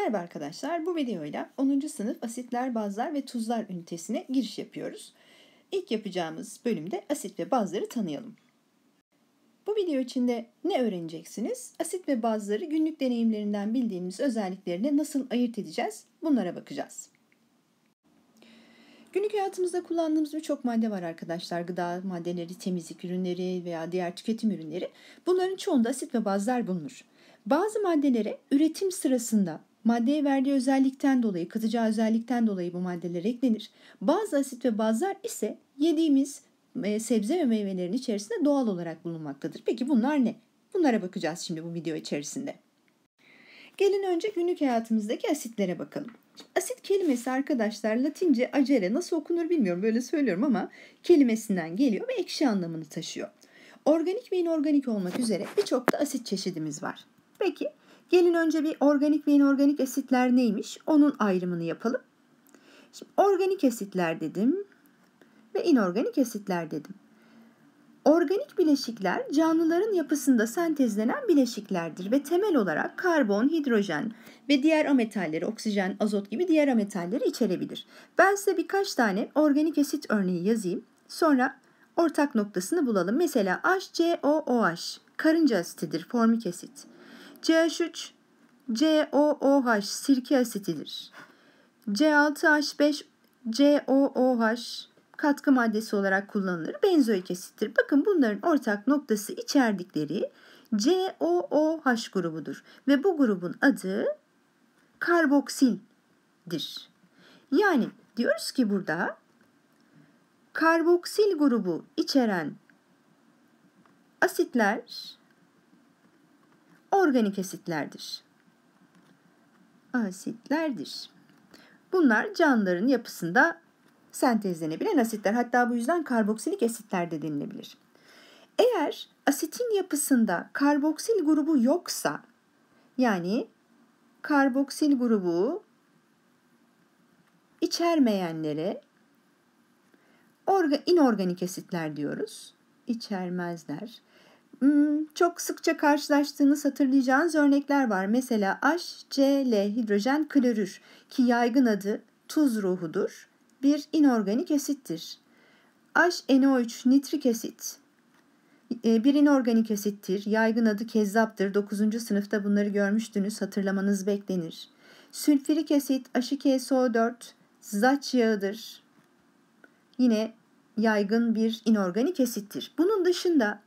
Merhaba arkadaşlar, bu videoyla 10. sınıf asitler, bazlar ve tuzlar ünitesine giriş yapıyoruz. İlk yapacağımız bölümde asit ve bazları tanıyalım. Bu video içinde ne öğreneceksiniz? Asit ve bazları günlük deneyimlerinden bildiğimiz özelliklerine nasıl ayırt edeceğiz? Bunlara bakacağız. Günlük hayatımızda kullandığımız birçok madde var arkadaşlar. Gıda maddeleri, temizlik ürünleri veya diğer tüketim ürünleri. Bunların çoğunda asit ve bazlar bulunur. Bazı maddelere üretim sırasında Maddeye verdiği özellikten dolayı, kızacağı özellikten dolayı bu maddeler eklenir. Bazı asit ve bazlar ise yediğimiz e, sebze ve meyvelerin içerisinde doğal olarak bulunmaktadır. Peki bunlar ne? Bunlara bakacağız şimdi bu video içerisinde. Gelin önce günlük hayatımızdaki asitlere bakalım. Asit kelimesi arkadaşlar Latince acere nasıl okunur bilmiyorum böyle söylüyorum ama kelimesinden geliyor ve ekşi anlamını taşıyor. Organik ve inorganik olmak üzere birçok da asit çeşidimiz var. Peki Gelin önce bir organik ve inorganik asitler neymiş onun ayrımını yapalım. Şimdi organik asitler dedim ve inorganik asitler dedim. Organik bileşikler canlıların yapısında sentezlenen bileşiklerdir ve temel olarak karbon, hidrojen ve diğer ametalleri, oksijen, azot gibi diğer ametalleri içerebilir. Ben size birkaç tane organik asit örneği yazayım. Sonra ortak noktasını bulalım. Mesela HCOOH karınca asitidir, formik asit. CH3 COOH sirke asitidir. C6H5 COOH katkı maddesi olarak kullanılır. Benzoik asittir. Bakın bunların ortak noktası içerdikleri COOH grubudur ve bu grubun adı karboksildir. Yani diyoruz ki burada karboksil grubu içeren asitler organik asitlerdir. Asitlerdir. Bunlar canlıların yapısında sentezlenebilen asitler. Hatta bu yüzden karboksilik asitler de denilebilir. Eğer asitin yapısında karboksil grubu yoksa yani karboksil grubu içermeyenlere inorganik asitler diyoruz. İçermezler. Hmm, çok sıkça karşılaştığınız hatırlayacağınız örnekler var. Mesela HCl hidrojen klorür ki yaygın adı tuz ruhudur. Bir inorganik esittir. HNO3 nitrik esit e, bir inorganik esittir. Yaygın adı kezzaptır. 9. sınıfta bunları görmüştünüz. Hatırlamanız beklenir. Sülfürik asit H2SO4 zaç yağıdır. Yine yaygın bir inorganik esittir. Bunun dışında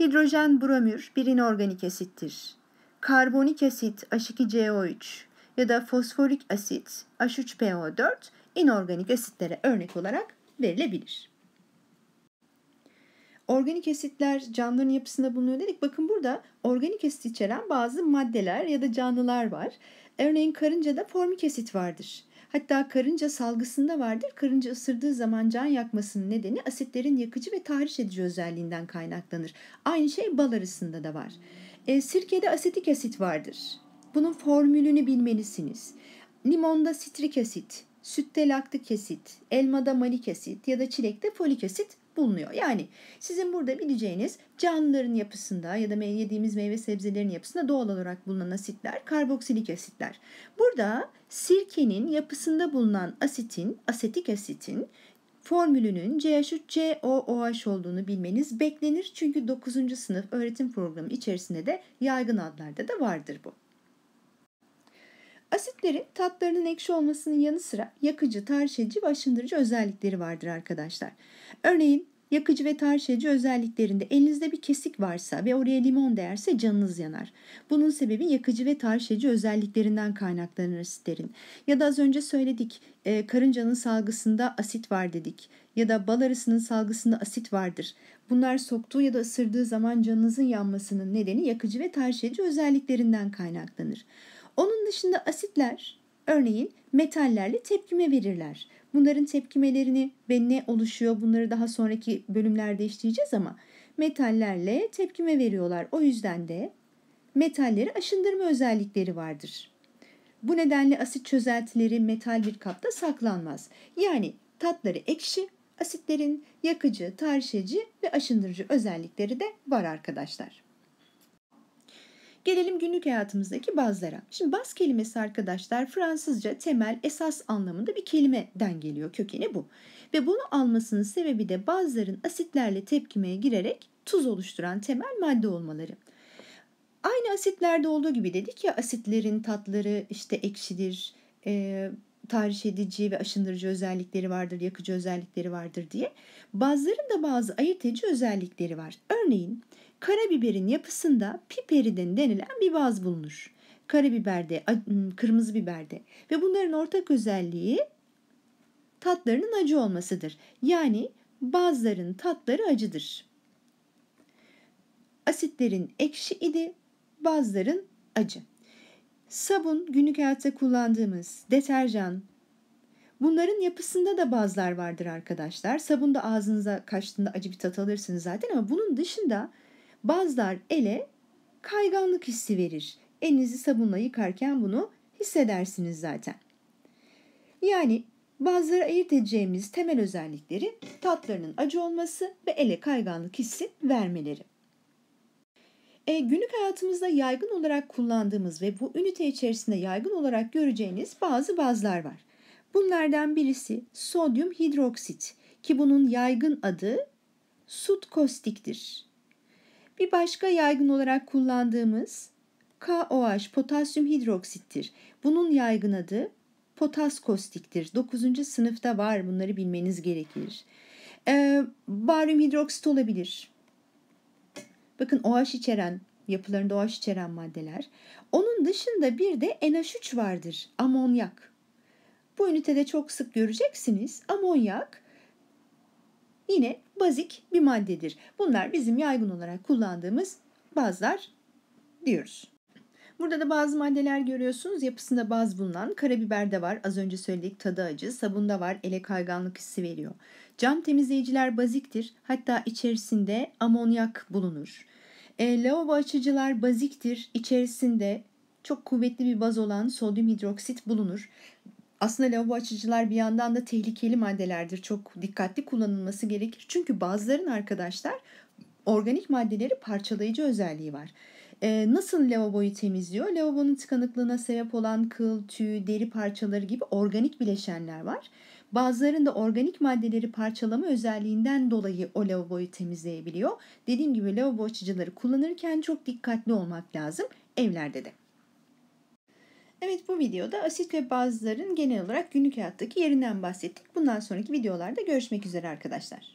Hidrojen bromür bir inorganik asittir. Karbonik asit H2CO3 ya da fosforik asit H3PO4 inorganik asitlere örnek olarak verilebilir. Organik asitler canlıların yapısında bulunuyor dedik. Bakın burada organik asit içeren bazı maddeler ya da canlılar var. Örneğin karınca da formik asit vardır. Hatta karınca salgısında vardır. Karınca ısırdığı zaman can yakmasının nedeni asitlerin yakıcı ve tahriş edici özelliğinden kaynaklanır. Aynı şey bal arısında da var. E, sirkede asetik asit vardır. Bunun formülünü bilmelisiniz. Limonda sitrik asit, sütte laktik asit, elmada malik asit ya da çilekte folik asit bulunuyor. Yani sizin burada bileceğiniz canlıların yapısında ya da yediğimiz meyve sebzelerin yapısında doğal olarak bulunan asitler karboksilik asitler. Burada sirkenin yapısında bulunan asitin, asetik asitin formülünün CH3COOH olduğunu bilmeniz beklenir. Çünkü 9. sınıf öğretim programı içerisinde de yaygın adlarda da vardır bu. Asitlerin tatlarının ekşi olmasının yanı sıra yakıcı, tahriş edici ve aşındırıcı özellikleri vardır arkadaşlar. Örneğin yakıcı ve tahriş özelliklerinde elinizde bir kesik varsa ve oraya limon değerse canınız yanar. Bunun sebebi yakıcı ve tahriş özelliklerinden kaynaklanır asitlerin. Ya da az önce söyledik e, karıncanın salgısında asit var dedik ya da bal arısının salgısında asit vardır. Bunlar soktuğu ya da ısırdığı zaman canınızın yanmasının nedeni yakıcı ve tahriş özelliklerinden kaynaklanır. Onun dışında asitler örneğin metallerle tepkime verirler. Bunların tepkimelerini ve ne oluşuyor bunları daha sonraki bölümlerde işleyeceğiz ama metallerle tepkime veriyorlar. O yüzden de metalleri aşındırma özellikleri vardır. Bu nedenle asit çözeltileri metal bir kapta saklanmaz. Yani tatları ekşi, asitlerin yakıcı, tarşıcı ve aşındırıcı özellikleri de var arkadaşlar. Gelelim günlük hayatımızdaki bazlara. Şimdi baz kelimesi arkadaşlar Fransızca temel esas anlamında bir kelimeden geliyor. Kökeni bu. Ve bunu almasının sebebi de bazların asitlerle tepkimeye girerek tuz oluşturan temel madde olmaları. Aynı asitlerde olduğu gibi dedik ya asitlerin tatları işte ekşidir, e, tahriş edici ve aşındırıcı özellikleri vardır, yakıcı özellikleri vardır diye. bazların da bazı ayırt edici özellikleri var. Örneğin Karabiberin yapısında piperidin denilen bir baz bulunur. Karabiberde, ıı, kırmızı biberde ve bunların ortak özelliği tatlarının acı olmasıdır. Yani bazların tatları acıdır. Asitlerin ekşi idi, bazların acı. Sabun, günlük hayatta kullandığımız deterjan, Bunların yapısında da bazlar vardır arkadaşlar. Sabun da ağzınıza kaçtığında acı bir tat alırsınız zaten ama bunun dışında Bazlar ele kayganlık hissi verir. Elinizi sabunla yıkarken bunu hissedersiniz zaten. Yani bazıları ayırt edeceğimiz temel özellikleri tatlarının acı olması ve ele kayganlık hissi vermeleri. E, günlük hayatımızda yaygın olarak kullandığımız ve bu ünite içerisinde yaygın olarak göreceğiniz bazı bazlar var. Bunlardan birisi sodyum hidroksit ki bunun yaygın adı sut kostiktir. Bir başka yaygın olarak kullandığımız KOH potasyum hidroksittir. Bunun yaygın adı potas kostiktir. 9. sınıfta var bunları bilmeniz gerekir. Ee, baryum hidroksit olabilir. Bakın OH içeren yapılarında OH içeren maddeler. Onun dışında bir de NH3 vardır. Amonyak. Bu ünitede çok sık göreceksiniz. Amonyak yine bazik bir maddedir. Bunlar bizim yaygın olarak kullandığımız bazlar diyoruz. Burada da bazı maddeler görüyorsunuz. Yapısında baz bulunan karabiber de var. Az önce söyledik tadı acı. Sabunda var. Ele kayganlık hissi veriyor. Cam temizleyiciler baziktir. Hatta içerisinde amonyak bulunur. E, lavabo açıcılar baziktir. İçerisinde çok kuvvetli bir baz olan sodyum hidroksit bulunur. Aslında lavabo açıcılar bir yandan da tehlikeli maddelerdir. Çok dikkatli kullanılması gerekir. Çünkü bazıların arkadaşlar organik maddeleri parçalayıcı özelliği var. Ee, nasıl lavaboyu temizliyor? Lavabonun tıkanıklığına sebep olan kıl, tüy, deri parçaları gibi organik bileşenler var. Bazılarında organik maddeleri parçalama özelliğinden dolayı o lavaboyu temizleyebiliyor. Dediğim gibi lavabo açıcıları kullanırken çok dikkatli olmak lazım evlerde de. Evet bu videoda asit ve bazların genel olarak günlük hayattaki yerinden bahsettik. Bundan sonraki videolarda görüşmek üzere arkadaşlar.